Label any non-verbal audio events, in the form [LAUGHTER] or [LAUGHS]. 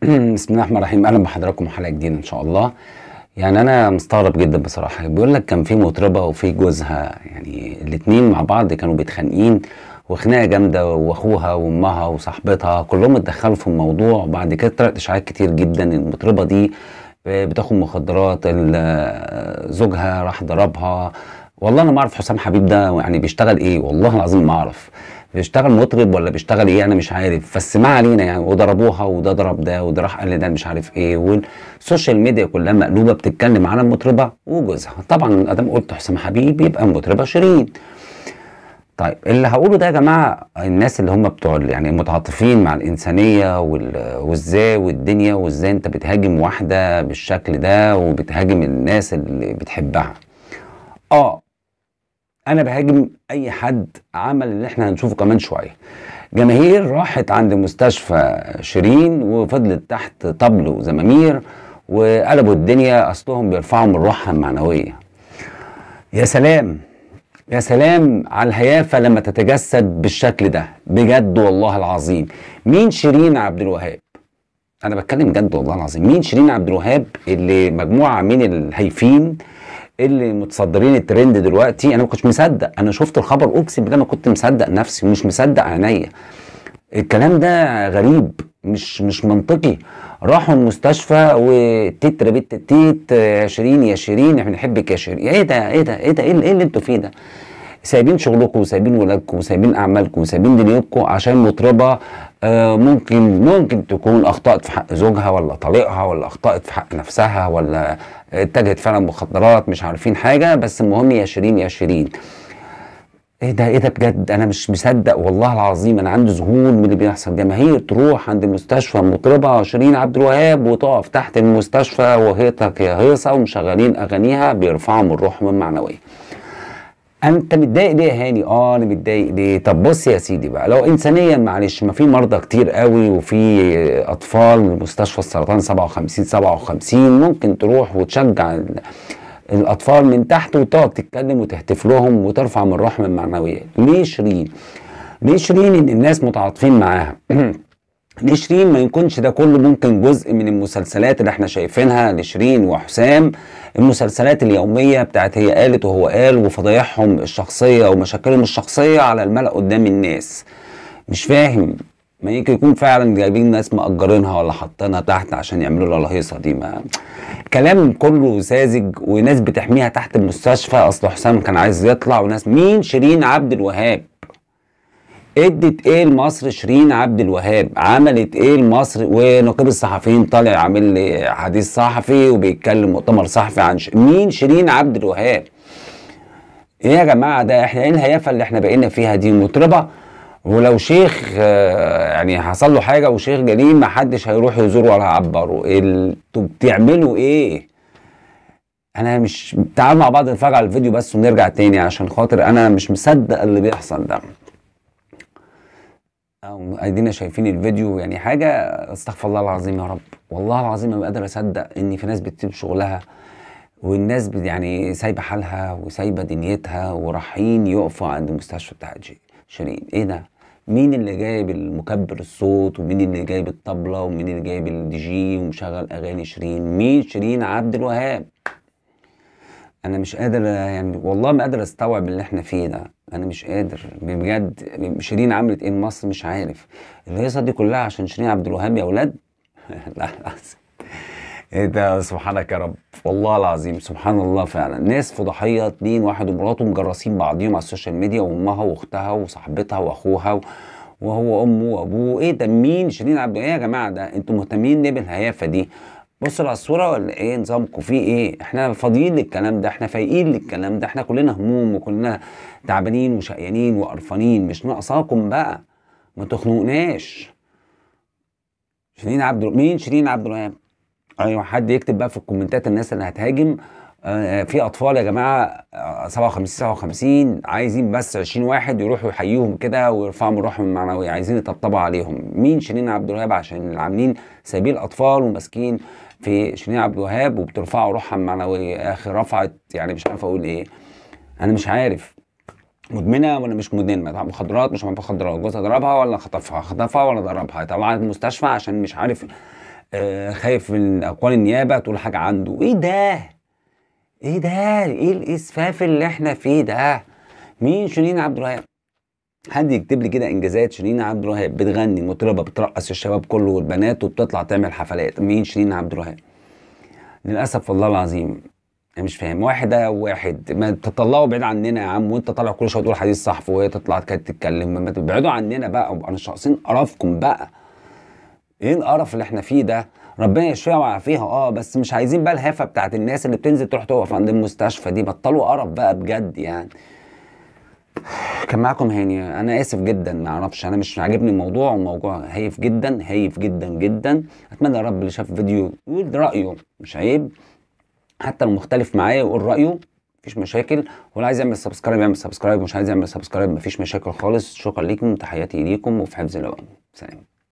[CLEARS THROAT] بسم الله الرحمن الرحيم اهلا بحضراتكم حلقه جديده ان شاء الله يعني انا مستغرب جدا بصراحه بيقول لك كان في مطربه وفي جوزها يعني الاثنين مع بعض كانوا بيتخانقين وخناقه جامده واخوها وامها وصاحبتها كلهم اتدخلوا في الموضوع بعد كده طلعت اشاعات كتير جدا المطربه دي بتاخد مخدرات زوجها راح ضربها والله انا ما اعرف حسام حبيب ده يعني بيشتغل ايه والله العظيم ما اعرف بيشتغل مطرب ولا بيشتغل ايه انا مش عارف بس ما علينا يعني وضربوها وده ضرب ده وده راح قال ده مش عارف ايه والسوشيال ميديا كلها مقلوبه بتتكلم على المطربه وجوزها طبعا ادام قلت حسام حبيب يبقى المطربه شيرين طيب اللي هقوله ده يا جماعه الناس اللي هم بتوع يعني متعاطفين مع الانسانيه وازاي والدنيا وازاي انت بتهاجم واحده بالشكل ده وبتهاجم الناس اللي بتحبها اه انا بهاجم اي حد عمل اللي احنا هنشوفه كمان شويه جماهير راحت عند مستشفى شيرين وفضلت تحت طبل وزمامير وقلبوا الدنيا اصلهم بيرفعوا من روحها المعنويه يا سلام يا سلام على الهيافه لما تتجسد بالشكل ده بجد والله العظيم مين شيرين عبد الوهاب انا بتكلم جد والله العظيم مين شيرين عبد الوهاب اللي مجموعه من الهايفين اللي متصدرين الترند دلوقتي انا ما كنتش مصدق انا شفت الخبر اقسم بالله ما كنت مصدق نفسي ومش مصدق عينيا الكلام ده غريب مش مش منطقي راحوا المستشفى وتتر ربيت تيت يا شيرين يا شيرين احنا بنحبك يا شيرين ايه ده ايه ده ايه ده ايه اللي إيه انتوا فيه ده سايبين شغلكم وسايبين ولادكم وسايبين اعمالكم وسايبين دنيتكم عشان مطربه آه ممكن ممكن تكون اخطات في حق زوجها ولا طليقها ولا اخطات في حق نفسها ولا اتجهت فعلا مخدرات مش عارفين حاجه بس المهم يا شيرين يا شيرين ايه ده ايه ده بجد انا مش مصدق والله العظيم انا عندي ذهول من اللي بيحصل جماهير تروح عند المستشفى المطربه شيرين عبد الوهاب وتقف تحت المستشفى وهيطك يا هيصه ومشغلين اغانيها بيرفعوا من روحهم المعنويه انت متضايق ليه يا هاني اه انا متضايق ليه طب بص يا سيدي بقى لو انسانيا معلش ما في مرضى كتير قوي وفي اطفال مستشفى السرطان 57 57 ممكن تروح وتشجع الاطفال من تحت وتقعد تتكلم وتهتف لهم وترفع من روحهم المعنويات ليه شيرين ليه شيرين ان الناس متعاطفين معاها [CLEARS THROAT] نشرين ما يكونش ده كله ممكن جزء من المسلسلات اللي احنا شايفينها نشرين وحسام المسلسلات اليوميه بتاعت هي قالت وهو قال وفضايحهم الشخصيه ومشاكلهم الشخصيه على الملأ قدام الناس مش فاهم ما يمكن يكون فعلا جايبين ناس مأجرينها ولا حاطينها تحت عشان يعملوا لها الهيصه دي ما كلام كله ساذج وناس بتحميها تحت المستشفى اصل حسام كان عايز يطلع وناس مين شيرين عبد الوهاب ادت ايه لمصر شيرين عبد الوهاب عملت ايه لمصر ونقيب الصحفيين طالع عامل لي حديث صحفي وبيتكلم مؤتمر صحفي عن ش... مين شيرين عبد الوهاب ايه يا جماعه ده احنا ايه الهيافه اللي احنا بقينا فيها دي مطربه ولو شيخ آه، يعني حصل له حاجه وشيخ جليل ما حدش هيروح يزوره ولا هيعبره انتوا بتعملوا ايه انا مش تعالوا مع بعض نتفرج على الفيديو بس ونرجع تاني عشان خاطر انا مش مصدق اللي بيحصل ده او ادينا شايفين الفيديو يعني حاجه استغفر الله العظيم يا رب والله العظيم ما بقدر اصدق ان في ناس بتسيب شغلها والناس يعني سايبه حالها وسايبه دنيتها ورايحين يقفوا عند المستشفى بتاع شيرين ايه ده مين اللي جايب المكبر الصوت ومين اللي جايب الطبله ومين اللي جايب الدي جي ومشغل اغاني شيرين مين شيرين عبد الوهاب انا مش قادر يعني والله ما قادر استوعب اللي احنا فيه ده انا مش قادر بجد شيرين عملت ايه مصر مش عارف الهيصه دي كلها عشان شيرين عبد الوهاب يا اولاد [LAUGHS] لا لا ايه ده سبحانك يا رب والله العظيم سبحان الله فعلا ناس فضحيه اتنين واحد ومراته مجرسين بعضيهم على السوشيال ميديا وامها واختها وصاحبتها واخوها و... وهو امه وابوه ايه ده مين شيرين عبد ايه يا جماعه ده انتوا مهتمين ليه بالهيافه دي بص على الصوره ولا ايه نظامكم في ايه احنا فاضيين للكلام ده احنا فايقين للكلام ده احنا كلنا هموم وكلنا تعبانين وشقيانين وقرفانين مش ناقصاكم بقى ما تخنقناش شيرين عبد مين شيرين عبد الوهاب ايوه حد يكتب بقى في الكومنتات الناس اللي هتهاجم آه, آه، في اطفال يا جماعه 57 آه، 59 عايزين بس 20 واحد يروحوا يحيوهم كده ويرفعوا من روحهم المعنويه عايزين يطبطبوا عليهم مين شيرين عبد الوهاب عشان اللي عاملين سايبين الاطفال وماسكين في شنيع عبد الوهاب وبترفعه روحها المعنويه يا اخي رفعت يعني مش عارف اقول ايه انا مش عارف مدمنه ولا مش مدمنه مخدرات مش مخدرات جوزها ضربها ولا خطفها خطفها ولا ضربها طلعت المستشفى عشان مش عارف آه، خايف من اقوال النيابه تقول حاجه عنده ايه ده ايه ده ايه الاسفاف اللي احنا فيه ده مين شيرين عبد الوهاب حد يكتب لي كده انجازات شيرين عبد الوهاب بتغني مطربه بترقص الشباب كله والبنات وبتطلع تعمل حفلات مين شيرين عبد الوهاب للاسف والله العظيم انا مش فاهم واحده واحد ما تطلعوا بعيد عننا يا عم وانت طالع كل شويه تقول حديث صحف وهي تطلع كانت تتكلم ما تبعدوا عننا بقى انا شخصين قرفكم بقى ايه القرف اللي احنا فيه ده ربنا يشفيها ويعافيها اه بس مش عايزين بقى الهافه بتاعت الناس اللي بتنزل تروح تقف عند المستشفى دي بطلوا قرف بقى بجد يعني كان معاكم هاني انا اسف جدا ما اعرفش انا مش عاجبني الموضوع والموضوع هايف جدا هايف جدا جدا اتمنى يا رب اللي شاف الفيديو يقول رايه مش عيب حتى لو مختلف معايا يقول رايه مفيش مشاكل واللي عايز يعمل سبسكرايب يعمل سبسكرايب مش عايز يعمل سبسكرايب مفيش مشاكل خالص شكرا ليكم تحياتي ليكم وفي حفظ الله سلام